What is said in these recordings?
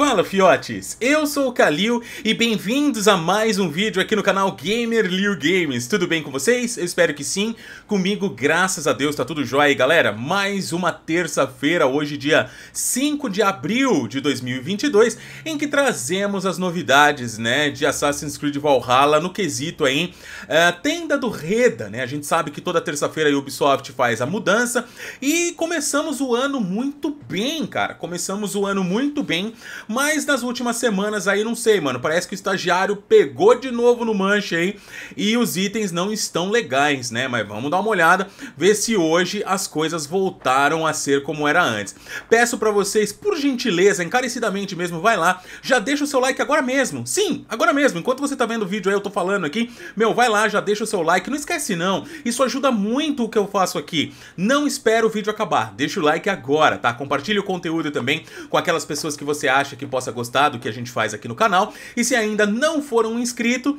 Fala fiotes, eu sou o Kalil e bem-vindos a mais um vídeo aqui no canal Gamer Liu Games. Tudo bem com vocês? Eu espero que sim. Comigo, graças a Deus, tá tudo jóia. E galera, mais uma terça-feira, hoje dia 5 de abril de 2022, em que trazemos as novidades, né, de Assassin's Creed Valhalla no quesito aí, uh, tenda do Reda, né? A gente sabe que toda terça-feira a Ubisoft faz a mudança e começamos o ano muito bem, cara. Começamos o ano muito bem mas nas últimas semanas aí, não sei, mano. Parece que o estagiário pegou de novo no manche, hein? E os itens não estão legais, né? Mas vamos dar uma olhada, ver se hoje as coisas voltaram a ser como era antes. Peço para vocês, por gentileza, encarecidamente mesmo, vai lá, já deixa o seu like agora mesmo. Sim, agora mesmo. Enquanto você tá vendo o vídeo aí, eu tô falando aqui, meu, vai lá, já deixa o seu like. Não esquece não, isso ajuda muito o que eu faço aqui. Não espera o vídeo acabar, deixa o like agora, tá? Compartilhe o conteúdo também com aquelas pessoas que você acha que possa gostar do que a gente faz aqui no canal. E se ainda não for um inscrito,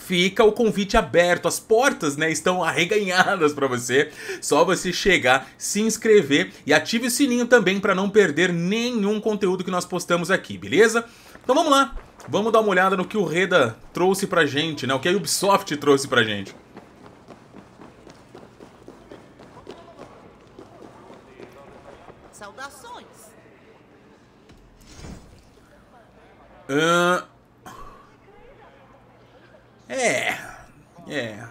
fica o convite aberto, as portas né, estão arreganhadas para você. Só você chegar, se inscrever e ative o sininho também para não perder nenhum conteúdo que nós postamos aqui, beleza? Então vamos lá, vamos dar uma olhada no que o Reda trouxe pra gente, né? O que a Ubisoft trouxe pra gente. Uh... É. É.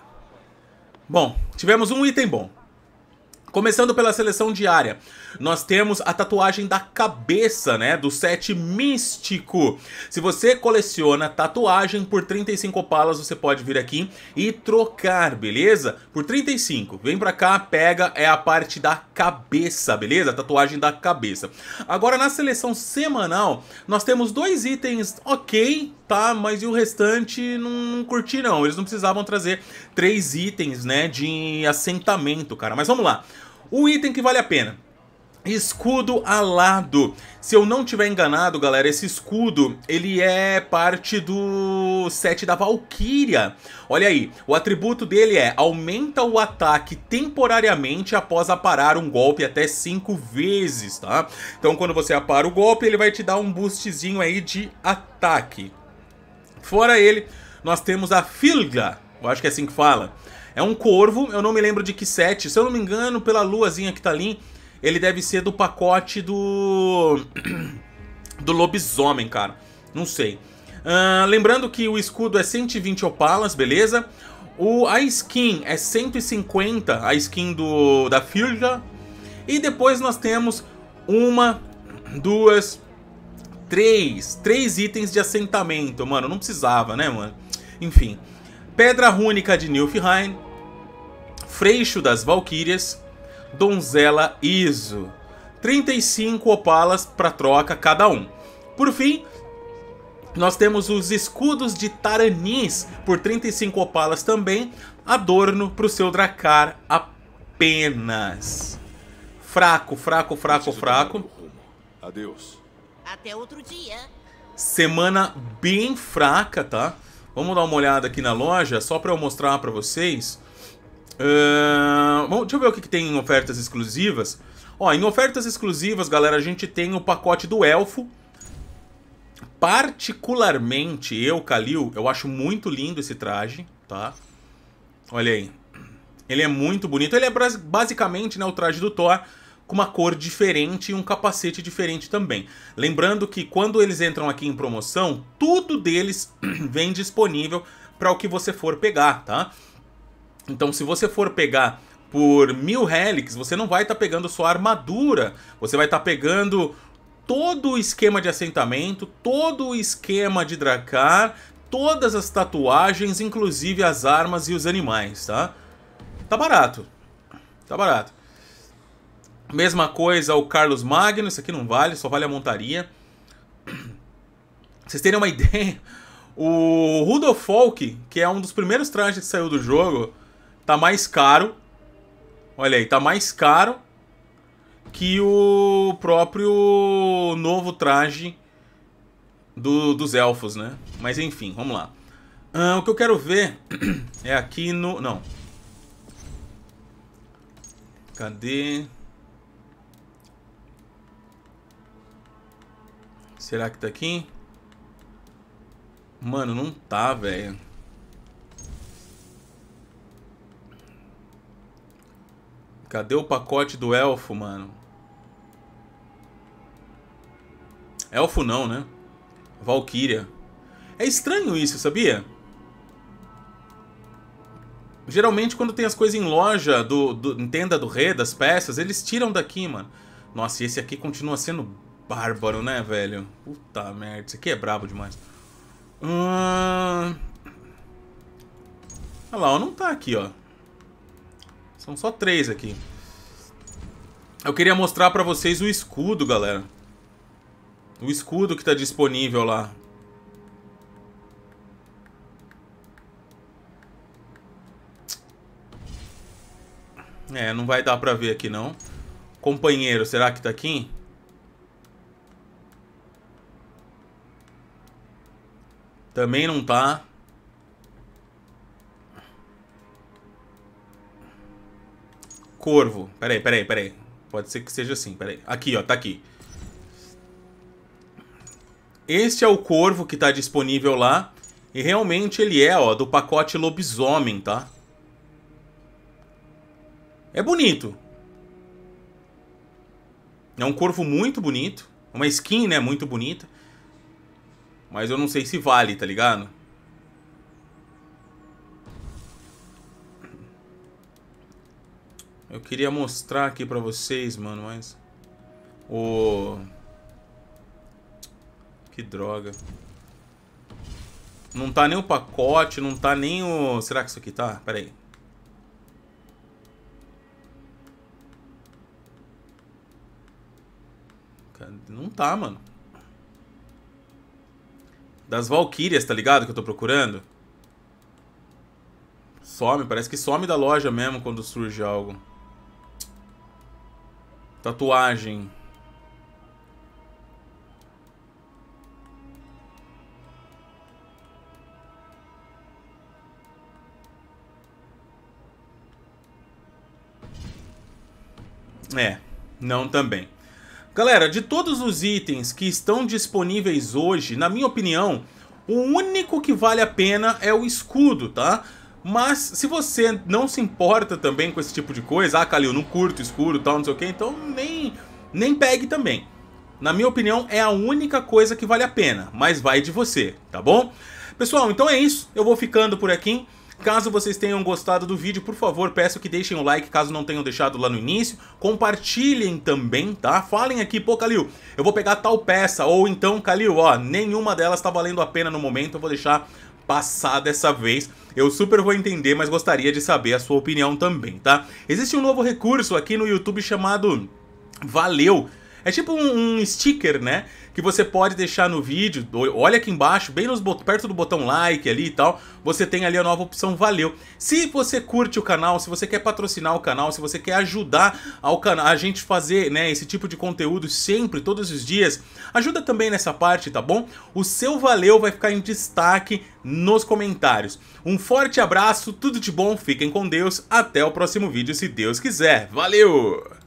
Bom, tivemos um item bom. Começando pela seleção diária, nós temos a tatuagem da cabeça, né, do set místico. Se você coleciona tatuagem por 35 palas, você pode vir aqui e trocar, beleza? Por 35, vem pra cá, pega, é a parte da cabeça, beleza? Tatuagem da cabeça. Agora, na seleção semanal, nós temos dois itens ok, tá? Mas e o restante não, não curti, não. Eles não precisavam trazer três itens, né, de assentamento, cara. Mas vamos lá. O item que vale a pena. Escudo alado. Se eu não tiver enganado, galera, esse escudo, ele é parte do set da Valkyria. Olha aí, o atributo dele é aumenta o ataque temporariamente após aparar um golpe até 5 vezes, tá? Então quando você apara o golpe, ele vai te dar um boostzinho aí de ataque. Fora ele, nós temos a Filga, eu acho que é assim que fala. É um corvo, eu não me lembro de que set, se eu não me engano, pela luazinha que tá ali ele deve ser do pacote do. do lobisomem, cara. Não sei. Uh, lembrando que o escudo é 120 opalas, beleza? O, a skin é 150, a skin do, da Firja. E depois nós temos uma, duas, três. Três itens de assentamento, mano. Não precisava, né, mano? Enfim. Pedra Rúnica de Nilfheim. Freixo das Valkyrias donzela ISO. 35 opalas para troca cada um. Por fim, nós temos os escudos de Taranis por 35 opalas também, adorno para o seu Dracar apenas. Fraco, fraco, fraco, fraco. Adeus. Até outro dia. Semana bem fraca, tá? Vamos dar uma olhada aqui na loja, só para eu mostrar para vocês. Uh, deixa eu ver o que, que tem em ofertas exclusivas. Ó, em ofertas exclusivas, galera, a gente tem o pacote do Elfo. Particularmente, eu, Kalil, eu acho muito lindo esse traje, tá? Olha aí. Ele é muito bonito. Ele é basicamente né, o traje do Thor, com uma cor diferente e um capacete diferente também. Lembrando que quando eles entram aqui em promoção, tudo deles vem disponível para o que você for pegar, tá? Então, se você for pegar por mil relics, você não vai estar tá pegando sua armadura, você vai estar tá pegando todo o esquema de assentamento, todo o esquema de dracar, todas as tatuagens, inclusive as armas e os animais, tá? Tá barato. Tá barato. Mesma coisa o Carlos Magno, isso aqui não vale, só vale a montaria. Pra vocês terem uma ideia, o Rudolf Folk, que é um dos primeiros trajes que saiu do jogo, tá mais caro Olha aí, tá mais caro que o próprio novo traje do, dos elfos, né? Mas enfim, vamos lá. Ah, o que eu quero ver é aqui no... Não. Cadê? Será que tá aqui? Mano, não tá, velho. Cadê o pacote do elfo, mano? Elfo não, né? Valkyria. É estranho isso, sabia? Geralmente quando tem as coisas em loja, do, do, em tenda do rei, das peças, eles tiram daqui, mano. Nossa, e esse aqui continua sendo bárbaro, né, velho? Puta merda, isso aqui é brabo demais. Hum... Olha lá, ó, não tá aqui, ó. São só três aqui. Eu queria mostrar pra vocês o escudo, galera. O escudo que tá disponível lá. É, não vai dar pra ver aqui, não. Companheiro, será que tá aqui? Também não tá. corvo. Peraí, peraí, peraí. Pode ser que seja assim, peraí. Aqui, ó, tá aqui. Este é o corvo que tá disponível lá. E realmente ele é, ó, do pacote lobisomem, tá? É bonito. É um corvo muito bonito. É uma skin, né, muito bonita. Mas eu não sei se vale, tá ligado? Eu queria mostrar aqui pra vocês, mano, mas... O... Que droga. Não tá nem o pacote, não tá nem o... Será que isso aqui tá? Pera aí. Não tá, mano. Das Valkyrias, tá ligado? Que eu tô procurando. Some, parece que some da loja mesmo quando surge algo. Tatuagem. É, não também. Galera, de todos os itens que estão disponíveis hoje, na minha opinião, o único que vale a pena é o escudo, tá? Mas se você não se importa também com esse tipo de coisa, ah, Calil, não curto escuro tal, não sei o que, então nem, nem pegue também. Na minha opinião, é a única coisa que vale a pena, mas vai de você, tá bom? Pessoal, então é isso. Eu vou ficando por aqui. Caso vocês tenham gostado do vídeo, por favor, peço que deixem o um like caso não tenham deixado lá no início. Compartilhem também, tá? Falem aqui, pô, Calil, eu vou pegar tal peça. Ou então, Calil, ó, nenhuma delas tá valendo a pena no momento. Eu vou deixar passar dessa vez. Eu super vou entender, mas gostaria de saber a sua opinião também, tá? Existe um novo recurso aqui no YouTube chamado Valeu é tipo um, um sticker, né? Que você pode deixar no vídeo. Olha aqui embaixo, bem nos, perto do botão like ali e tal. Você tem ali a nova opção Valeu. Se você curte o canal, se você quer patrocinar o canal, se você quer ajudar ao canal, a gente fazer né, esse tipo de conteúdo sempre, todos os dias, ajuda também nessa parte, tá bom? O seu valeu vai ficar em destaque nos comentários. Um forte abraço, tudo de bom, fiquem com Deus, até o próximo vídeo, se Deus quiser. Valeu!